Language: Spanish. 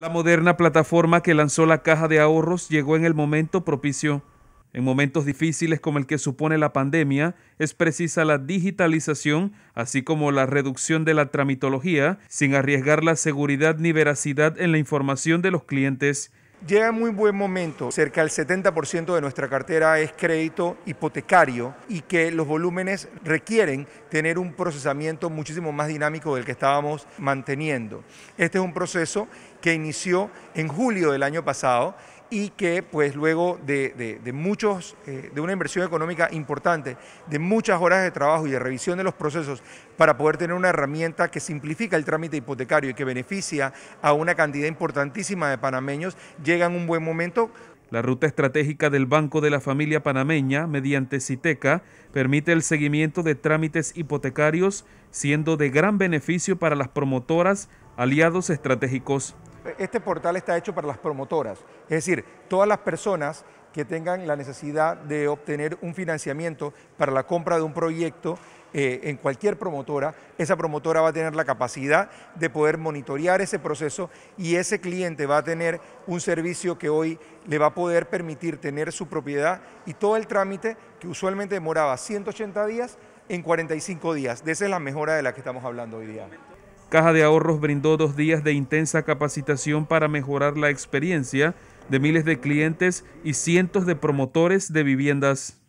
La moderna plataforma que lanzó la caja de ahorros llegó en el momento propicio. En momentos difíciles como el que supone la pandemia, es precisa la digitalización, así como la reducción de la tramitología, sin arriesgar la seguridad ni veracidad en la información de los clientes. Llega muy buen momento, cerca del 70% de nuestra cartera es crédito hipotecario y que los volúmenes requieren tener un procesamiento muchísimo más dinámico del que estábamos manteniendo. Este es un proceso que inició en julio del año pasado y que pues luego de, muchos, eh, de una inversión económica importante, de muchas horas de trabajo y de revisión de los procesos para poder tener una herramienta que simplifica el trámite hipotecario y que beneficia a una cantidad importantísima de panameños, llega en un buen momento la ruta estratégica del Banco de la Familia Panameña, mediante Citeca, permite el seguimiento de trámites hipotecarios, siendo de gran beneficio para las promotoras, aliados estratégicos este portal está hecho para las promotoras, es decir, todas las personas que tengan la necesidad de obtener un financiamiento para la compra de un proyecto eh, en cualquier promotora, esa promotora va a tener la capacidad de poder monitorear ese proceso y ese cliente va a tener un servicio que hoy le va a poder permitir tener su propiedad y todo el trámite que usualmente demoraba 180 días en 45 días. esa es la mejora de la que estamos hablando hoy día. Caja de Ahorros brindó dos días de intensa capacitación para mejorar la experiencia de miles de clientes y cientos de promotores de viviendas.